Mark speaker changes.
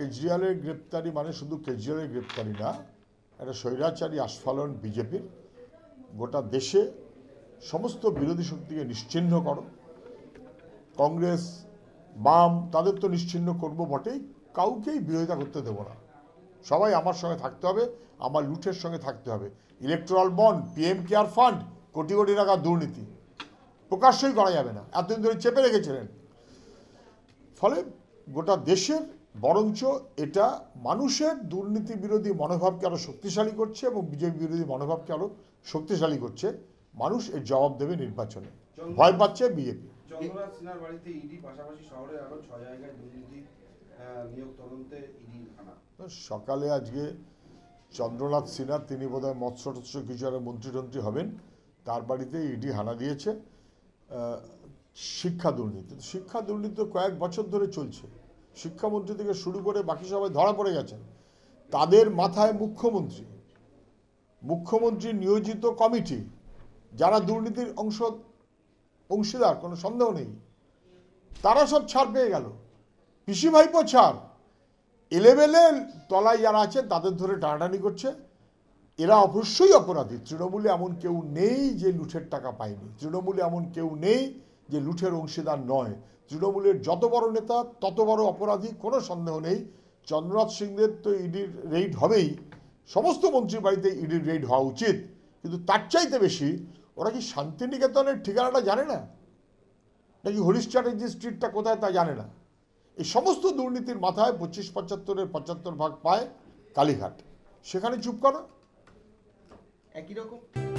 Speaker 1: কেজরিওয়ালের গ্রেপ্তারি মানে শুধু কেজরিওয়ালের গ্রেপ্তারি না একটা স্বৈরাচারী আস্ফালন বিজেপির গোটা দেশে সমস্ত বিরোধী শক্তিকে নিশ্চিহ্ন করো কংগ্রেস বাম তাদের তো নিশ্চিহ্ন করবো বটেই কাউকেই বিরোধিতা করতে দেবো না সবাই আমার সঙ্গে থাকতে হবে আমার লুঠের সঙ্গে থাকতে হবে electoral bond PM care fund কোটি কোটি টাকা দুর্নীতি প্রকাশ্যই করা যাবে না এতদিন ধরে চেপে রেখেছিলেন ফলে গোটা দেশের বরঞ্চ এটা মানুষের দুর্নীতি বিরোধী মনোভাবকে আরও শক্তিশালী করছে এবং বিজেপি বিরোধী মনোভাবকে আরও শক্তিশালী করছে মানুষ এর জবাব দেবে নির্বাচনে ভয় পাচ্ছে বিজেপি সকালে আজকে চন্দ্রনাথ সিনহা তিনি বোধহয় মৎস্য টৎস্য কিছু আরো মন্ত্রী হবেন তার বাড়িতে ইডি হানা দিয়েছে শিক্ষা দুর্নীতি শিক্ষা দুর্নীতি কয়েক বছর ধরে চলছে শিক্ষামন্ত্রী থেকে শুরু করে বাকি সবাই ধরা পড়ে গেছেন তাদের মাথায় মুখ্যমন্ত্রী মুখ্যমন্ত্রী নিয়োজিত কমিটি যারা দুর্নীতির অংশ অংশীদার কোনো সন্দেহ নেই তারা সব ছাড় পেয়ে গেল পিসি ভাইপো ছাড় এলেবেলে তলায় যারা আছে তাদের ধরে টানাটানি করছে এরা অবশ্যই অপরাধী তৃণমূলে এমন কেউ নেই যে লুঠের টাকা পায়নি তৃণমূলে এমন কেউ নেই যে লুঠের অংশীদার নয় তৃণমূলের যত বড় নেতা তত বড় অপরাধী কোনো সন্দেহ নেই চন্দ্রনাথ সিংদের তো ইডির রেড হবেই সমস্ত মন্ত্রী বাড়িতে ইডির রেড হওয়া উচিত কিন্তু তার চাইতে বেশি ওরা কি শান্তিনিকেতনের ঠিকানাটা জানে না নাকি হরিশ চ্যাটার্জি স্ট্রিটটা কোথায় তা জানে না এই সমস্ত দুর্নীতির মাথায় পঁচিশ পঁচাত্তরের পঁচাত্তর ভাগ পায় কালীঘাট সেখানে চুপ করা একই রকম